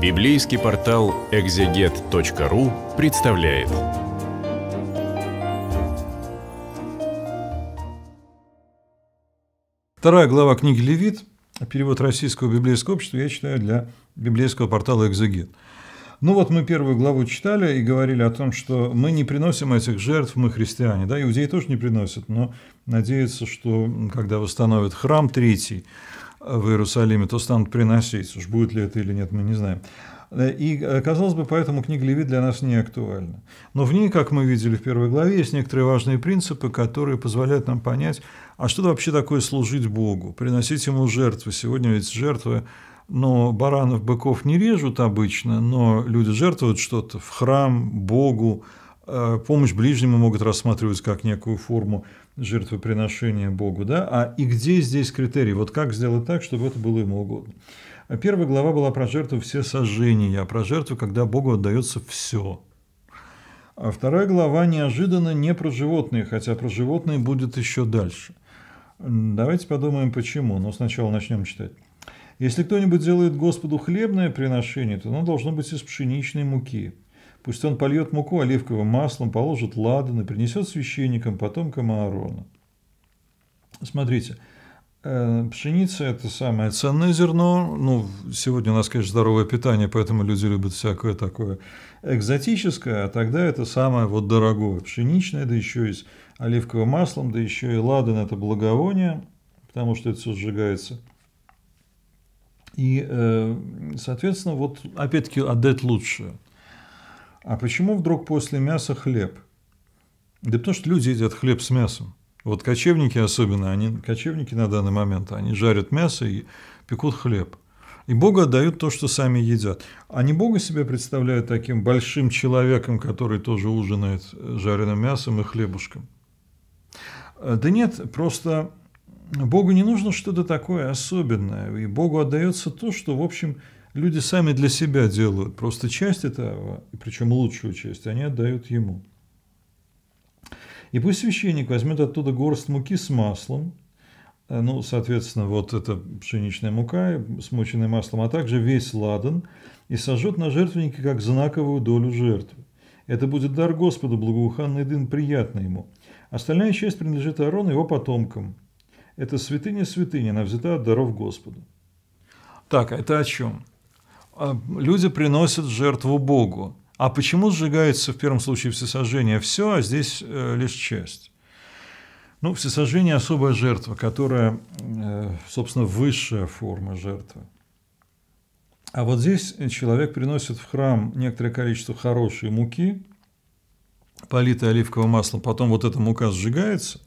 Библейский портал экзегет.ру представляет. Вторая глава книги «Левит», перевод российского библейского общества, я читаю для библейского портала «Экзегет». Ну вот мы первую главу читали и говорили о том, что мы не приносим этих жертв, мы христиане, да, иудеи тоже не приносят, но надеются, что когда восстановят храм третий, в Иерусалиме, то станут приносить. Уж будет ли это или нет, мы не знаем. Э, и, э, казалось бы, поэтому книга Левит для нас не актуальна. Но в ней, как мы видели в первой главе, есть некоторые важные принципы, которые позволяют нам понять, а что вообще такое служить Богу, приносить Ему жертвы. Сегодня ведь жертвы, но баранов, быков не режут обычно, но люди жертвуют что-то в храм, Богу, э, помощь ближнему могут рассматривать как некую форму жертвоприношения Богу, да, а и где здесь критерий, вот как сделать так, чтобы это было ему угодно. А первая глава была про жертву все сожжения, про жертву, когда Богу отдается все. А вторая глава неожиданно не про животные, хотя про животные будет еще дальше. Давайте подумаем, почему, но сначала начнем читать. Если кто-нибудь делает Господу хлебное приношение, то оно должно быть из пшеничной муки – Пусть он польет муку оливковым маслом, положит ладан и принесет священникам, потомкам Аарона. Смотрите, э, пшеница – это самое ценное зерно. Ну, сегодня у нас, конечно, здоровое питание, поэтому люди любят всякое такое экзотическое, а тогда это самое вот дорогое. Пшеничное, да еще и с оливковым маслом, да еще и ладан – это благовоние, потому что это все сжигается. И, э, соответственно, вот опять-таки отдать лучшее – а почему вдруг после мяса хлеб? Да потому что люди едят хлеб с мясом. Вот кочевники особенно, они, кочевники на данный момент, они жарят мясо и пекут хлеб. И Богу отдают то, что сами едят. Они Бога себя представляют таким большим человеком, который тоже ужинает жареным мясом и хлебушком. Э, да нет, просто Богу не нужно что-то такое особенное. И Богу отдается то, что, в общем, люди сами для себя делают. Просто часть этого, причем лучшую часть, они отдают ему. И пусть священник возьмет оттуда горсть муки с маслом, э, ну, соответственно, вот это пшеничная мука, э, смоченная маслом, а также весь ладан, и сожжет на жертвеннике как знаковую долю жертвы. Это будет дар Господу, благоуханный дым, приятный ему. Остальная часть принадлежит Аарону и его потомкам. Это святыня святыня, она взята от даров Господу. Так, это о чем? А, люди приносят жертву Богу. А почему сжигается в первом случае всесожжение все, а здесь э, лишь часть? Ну, всесожжение – особая жертва, которая, э, собственно, высшая форма жертвы. А вот здесь человек приносит в храм некоторое количество хорошей муки, политой оливковым маслом, потом вот эта мука сжигается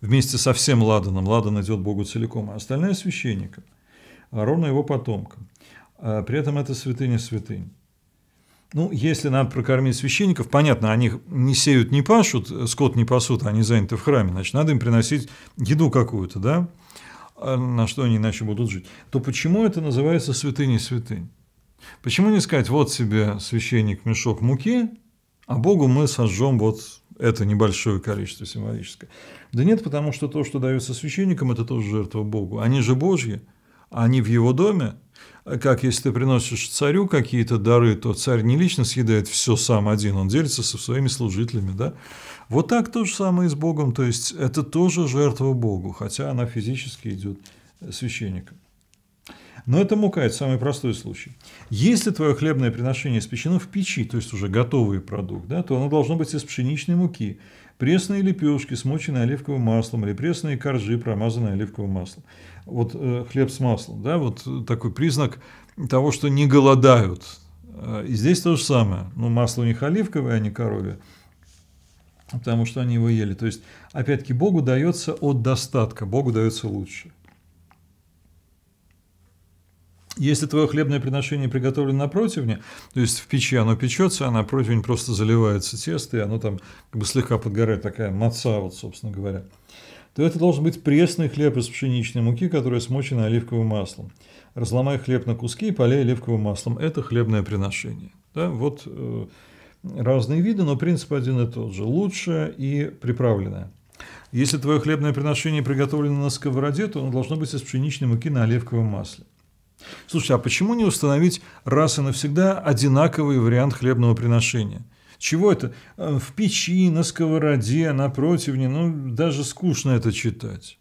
вместе со всем ладаном. Ладан идет Богу целиком, а остальное – священникам, а ровно его потомкам. А, при этом это святыня святынь. Ну, если надо прокормить священников, понятно, они не сеют, не пашут, э, скот не пасут, они заняты в храме, значит, надо им приносить еду какую-то, да, а, на что они иначе будут жить. То почему это называется святыней святынь? Почему не сказать, вот себе священник мешок муки, а Богу мы сожжем вот это небольшое количество символическое. Да нет, потому что то, что дается священникам, это тоже жертва Богу. Они же Божьи, а они в его доме, как если ты приносишь царю какие-то дары, то царь не лично съедает все сам один, он делится со своими служителями, да. Вот так то же самое и с Богом, то есть это тоже жертва Богу, хотя она физически идет э, священникам. Но это мука, это самый простой случай. Если твое хлебное приношение испечено в печи, то есть уже готовый продукт, да, то оно должно быть из пшеничной муки – пресные лепешки, смоченные оливковым маслом, или пресные коржи, промазанные оливковым маслом. Вот э, хлеб с маслом, да, вот э, такой признак того, что не голодают. Э, и здесь то же самое. Ну, масло у них оливковое, а не коровье, потому что они его ели. То есть, опять-таки, Богу дается от достатка, Богу дается лучше. Если твое хлебное приношение приготовлено на противне, то есть в печи оно печется, а на противень просто заливается тесто, и оно там как бы слегка подгорает, такая маца, вот, собственно говоря, то это должен быть пресный хлеб из пшеничной муки, которая смочена оливковым маслом. Разломай хлеб на куски и полей оливковым маслом. Это хлебное приношение. Да? Вот э, разные виды, но принцип один и тот же. Лучшее и приправленное. Если твое хлебное приношение приготовлено на сковороде, то оно должно быть из пшеничной муки на оливковом масле. Слушай, а почему не установить раз и навсегда одинаковый вариант хлебного приношения? Чего это? Э, в печи, на сковороде, на противне, ну, даже скучно это читать.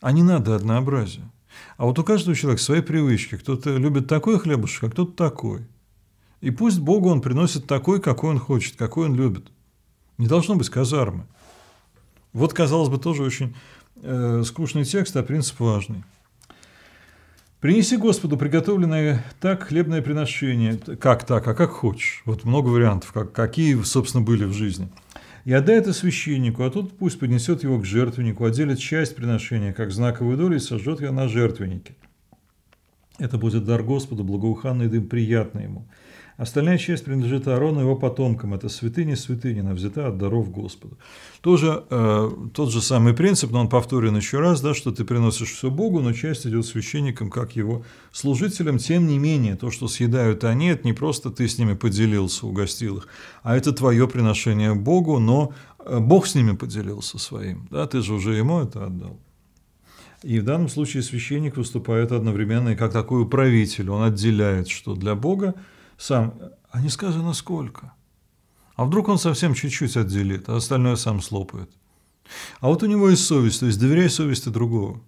А не надо однообразия. А вот у каждого человека свои привычки. Кто-то любит такой хлебушек, а кто-то такой. И пусть Богу он приносит такой, какой он хочет, какой он любит. Не должно быть казармы. Вот, казалось бы, тоже очень э, скучный текст, а принцип важный. Принеси Господу приготовленное так хлебное приношение. Как так, а как хочешь. Вот много вариантов, как, какие, собственно, были в жизни. И отдай это священнику, а тот пусть поднесет его к жертвеннику, отделит часть приношения, как знаковую долю, и сожжет ее на жертвеннике. Это будет дар Господу, благоуханный дым, приятный ему. Остальная часть принадлежит Аарону и его потомкам. Это святыня святынина, взята от даров Господа. Тоже э, тот же самый принцип, но он повторен еще раз, да, что ты приносишь все Богу, но часть идет священникам, как его служителям. Тем не менее, то, что съедают они, это не просто ты с ними поделился, угостил их, а это твое приношение Богу, но э, Бог с ними поделился своим. Да, ты же уже ему это отдал. И в данном случае священник выступает одновременно и как такой управитель. Он отделяет, что для Бога сам, а не сказано сколько. А вдруг он совсем чуть-чуть отделит, а остальное сам слопает. А вот у него есть совесть, то есть доверяй совести другого.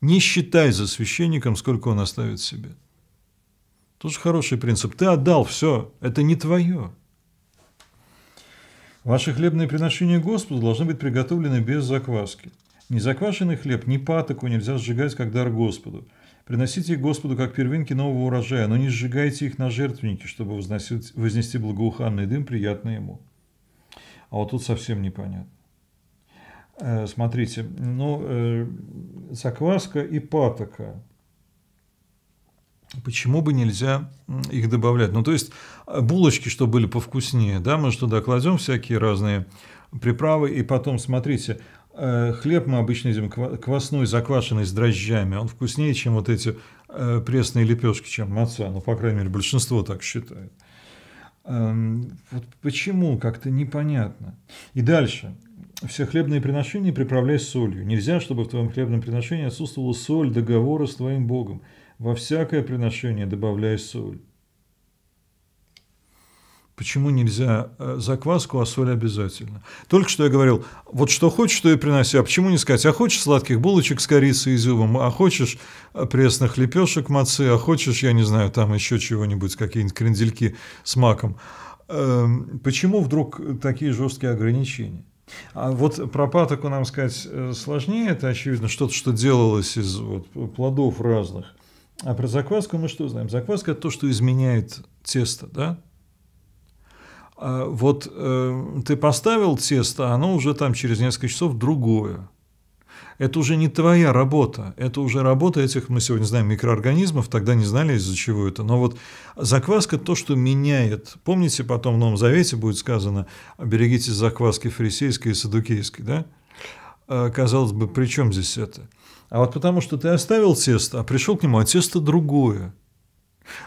Не считай за священником, сколько он оставит себе. Тоже хороший принцип. Ты отдал все, это не твое. Ваши хлебные приношения Господу должны быть приготовлены без закваски. Не заквашенный хлеб ни патоку нельзя сжигать как дар Господу – Приносите их Господу, как первинки нового урожая, но не сжигайте их на жертвенники, чтобы возносить, вознести благоуханный дым, приятный ему. А вот тут совсем непонятно. Э, смотрите, ну, э, закваска и патока. Почему бы нельзя их добавлять? Ну, то есть, э, булочки, что были повкуснее, да, мы что кладем всякие разные приправы, и потом, смотрите, Э, хлеб мы обычно едим квасной, заквашенный с дрожжами. Он вкуснее, чем вот эти э, пресные лепешки, чем маца. Ну, по крайней мере, большинство так считает. Эм, вот почему, как-то непонятно. И дальше. Все хлебные приношения приправляй солью. Нельзя, чтобы в твоем хлебном приношении отсутствовала соль договора с твоим Богом. Во всякое приношение добавляй соль. Почему нельзя э, закваску, а соль обязательно? Только что я говорил, вот что хочешь, то и приноси. А почему не сказать, а хочешь сладких булочек с корицей и изюмом, а хочешь э, пресных лепешек мацы, а хочешь, я не знаю, там еще чего-нибудь, какие-нибудь крендельки с маком. Эм, почему вдруг такие жесткие ограничения? А вот про патоку нам сказать э, сложнее, это очевидно что-то, что делалось из вот, плодов разных. А про закваску мы что знаем? Закваска – это то, что изменяет тесто, да? А вот э, ты поставил тесто, а оно уже там через несколько часов другое. Это уже не твоя работа, это уже работа этих, мы сегодня знаем, микроорганизмов, тогда не знали, из-за чего это. Но вот закваска – то, что меняет. Помните, потом в Новом Завете будет сказано «берегитесь закваски фарисейской и садукейской», да? А, казалось бы, при чем здесь это? А вот потому что ты оставил тесто, а пришел к нему, а тесто другое.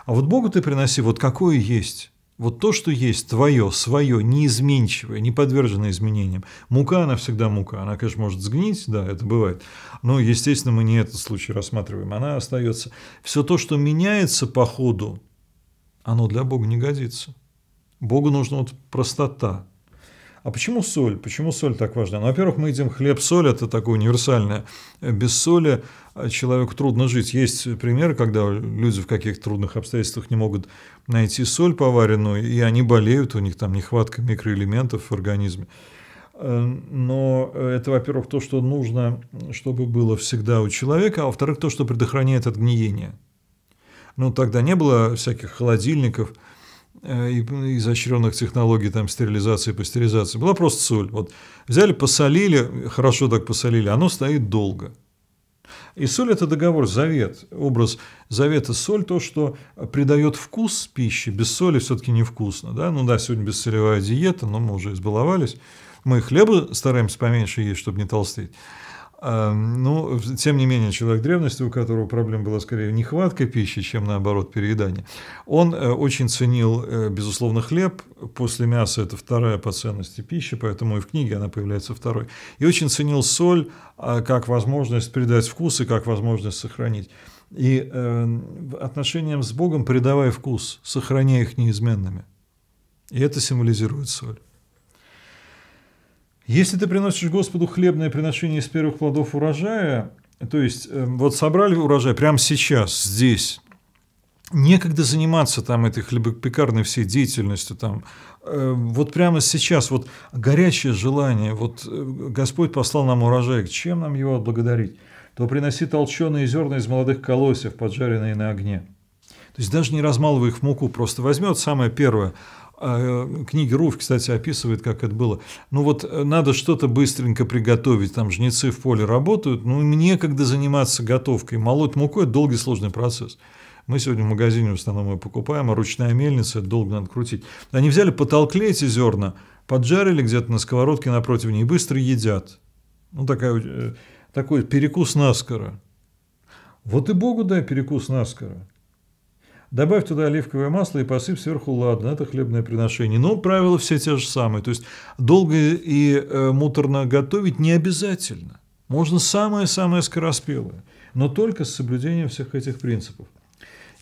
А вот Богу ты приноси вот какое есть – вот то, что есть твое, свое, неизменчивое, не подверженное изменениям. Мука, она всегда мука. Она, конечно, может сгнить, да, это бывает. Но, естественно, мы не этот случай рассматриваем. Она остается. Все то, что меняется по ходу, оно для Бога не годится. Богу нужна вот простота, а почему соль? Почему соль так важна? Ну, во-первых, мы едим хлеб-соль, это такое универсальное. Без соли э, человеку трудно жить. Есть примеры, когда люди в каких-то трудных обстоятельствах не могут найти соль поваренную, и они болеют, у них там нехватка микроэлементов в организме. Э, но это, во-первых, то, что нужно, чтобы было всегда у человека, а во-вторых, то, что предохраняет от гниения. Ну, тогда не было всяких холодильников – Э, изощренных технологий там стерилизации пастеризации, была просто соль. Вот взяли, посолили, хорошо так посолили, оно стоит долго. И соль – это договор, завет, образ завета. Соль – то, что придает вкус пищи. Без соли все-таки невкусно. Да? Ну да, сегодня бессолевая диета, но мы уже избаловались. Мы хлеба стараемся поменьше есть, чтобы не толстеть. Эм, ну, тем не менее, человек древности, у которого проблем была скорее нехватка пищи, чем наоборот переедание, он э, очень ценил, э, безусловно, хлеб. После мяса это вторая по ценности пища, поэтому и в книге она появляется второй. И очень ценил соль а, как возможность придать вкус и как возможность сохранить. И э, отношениям с Богом придавай вкус, сохраняя их неизменными. И это символизирует соль. Если ты приносишь Господу хлебное приношение из первых плодов урожая, то есть эм, вот собрали урожай прямо сейчас, здесь, некогда заниматься там этой хлебопекарной всей деятельностью, там, э, вот прямо сейчас, вот горячее желание, вот э, Господь послал нам урожай, чем нам его отблагодарить? То приноси толченые зерна из молодых колосьев, поджаренные на огне. То есть даже не размалывай их в муку, просто возьмет самое первое – а, э, книги Руф, кстати, описывает, как это было. Ну вот э, надо что-то быстренько приготовить, там жнецы в поле работают, ну им некогда заниматься готовкой. Молоть мукой это долгий сложный процесс. Мы сегодня в магазине в основном ее покупаем, а ручная мельница – это долго надо крутить. Они взяли, потолкли эти зерна, поджарили где-то на сковородке напротив нее и быстро едят. Ну такая, э, такой перекус наскоро. Вот и Богу дай перекус наскоро. Добавь туда оливковое масло и посыпь сверху ладно, это хлебное приношение. Но правила все те же самые. То есть долго и э, муторно готовить не обязательно. Можно самое-самое скороспелое, но только с соблюдением всех этих принципов.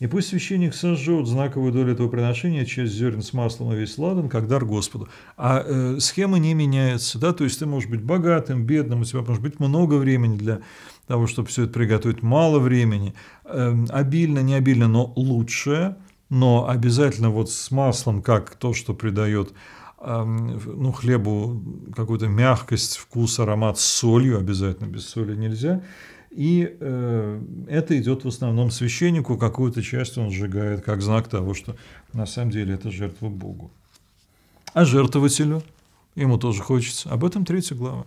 И пусть священник сожжет знаковую долю этого приношения, через зерен с маслом и весь ладан, как дар Господу. А э, схема не меняется, да, то есть ты можешь быть богатым, бедным, у тебя может быть много времени для того, чтобы все это приготовить, мало времени, э, обильно, не обильно, но лучше, но обязательно вот с маслом, как то, что придает э, ну, хлебу какую-то мягкость, вкус, аромат с солью, обязательно без соли нельзя – и э, это идет в основном священнику, какую-то часть он сжигает как знак того, что на самом деле это жертва Богу. А жертвователю ему тоже хочется. Об этом третья глава.